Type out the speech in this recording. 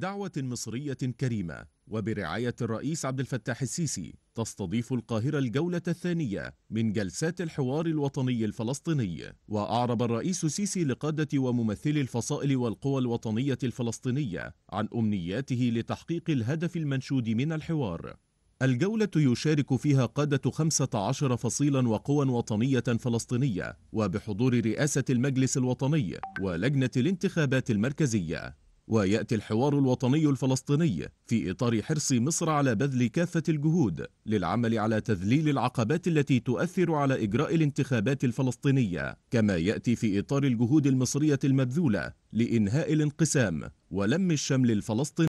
بدعوة مصرية كريمة وبرعاية الرئيس عبد الفتاح السيسي تستضيف القاهرة الجولة الثانية من جلسات الحوار الوطني الفلسطيني وأعرب الرئيس السيسي لقادة وممثلي الفصائل والقوى الوطنية الفلسطينية عن أمنياته لتحقيق الهدف المنشود من الحوار الجولة يشارك فيها قادة 15 فصيلا وقوى وطنية فلسطينية وبحضور رئاسة المجلس الوطني ولجنة الانتخابات المركزية ويأتي الحوار الوطني الفلسطيني في إطار حرص مصر على بذل كافة الجهود للعمل على تذليل العقبات التي تؤثر على إجراء الانتخابات الفلسطينية كما يأتي في إطار الجهود المصرية المبذولة لإنهاء الانقسام ولم الشمل الفلسطيني